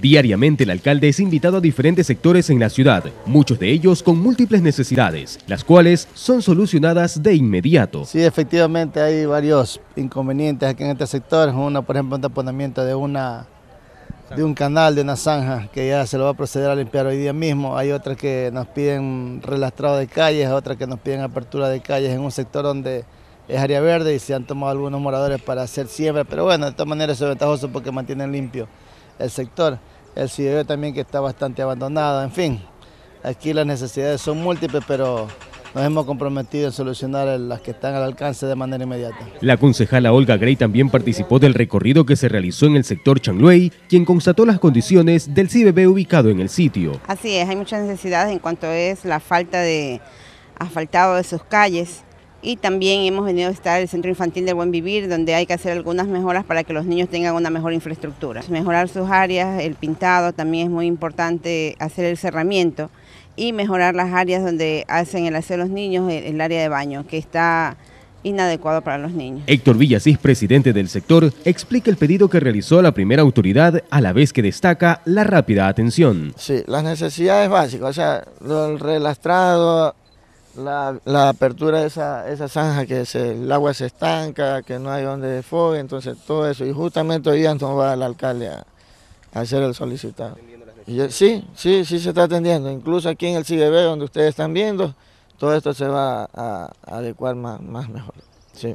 Diariamente el alcalde es invitado a diferentes sectores en la ciudad, muchos de ellos con múltiples necesidades, las cuales son solucionadas de inmediato. Sí, efectivamente hay varios inconvenientes aquí en este sector, uno por ejemplo un taponamiento de una de un canal, de una zanja, que ya se lo va a proceder a limpiar hoy día mismo. Hay otras que nos piden relastrado de calles, otras que nos piden apertura de calles en un sector donde es área verde y se han tomado algunos moradores para hacer siembra, pero bueno, de todas maneras es ventajoso porque mantienen limpio el sector, el CBB también que está bastante abandonado, en fin. Aquí las necesidades son múltiples, pero nos hemos comprometido en solucionar las que están al alcance de manera inmediata. La concejala Olga Gray también participó del recorrido que se realizó en el sector Changluey, quien constató las condiciones del CBB ubicado en el sitio. Así es, hay muchas necesidades en cuanto es la falta de asfaltado de sus calles, y también hemos venido a estar el Centro Infantil del Buen Vivir, donde hay que hacer algunas mejoras para que los niños tengan una mejor infraestructura. Mejorar sus áreas, el pintado, también es muy importante hacer el cerramiento y mejorar las áreas donde hacen el aseo los niños, el, el área de baño, que está inadecuado para los niños. Héctor Villasís, presidente del sector, explica el pedido que realizó la primera autoridad a la vez que destaca la rápida atención. Sí, las necesidades básicas, o sea, el relastrado, la, apertura de esa, esa zanja, que el agua se estanca, que no hay donde desfogue, entonces todo eso. Y justamente hoy día va el alcalde a, hacer el solicitado. Y sí, sí, sí se está atendiendo. Incluso aquí en el CIGB, donde ustedes están viendo, todo esto se va a, a adecuar más, más mejor. Sí.